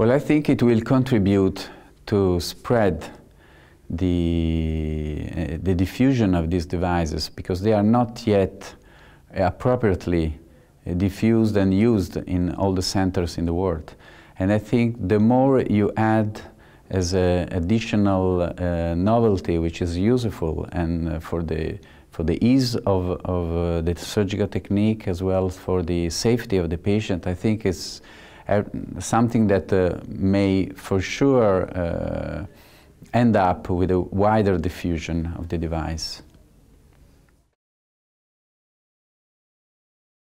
Well, I think it will contribute to spread the, uh, the diffusion of these devices because they are not yet appropriately diffused and used in all the centers in the world. And I think the more you add as an additional uh, novelty which is useful and uh, for the for the ease of, of uh, the surgical technique as well for the safety of the patient, I think it's uh, something that uh, may for sure uh, end up with a wider diffusion of the device.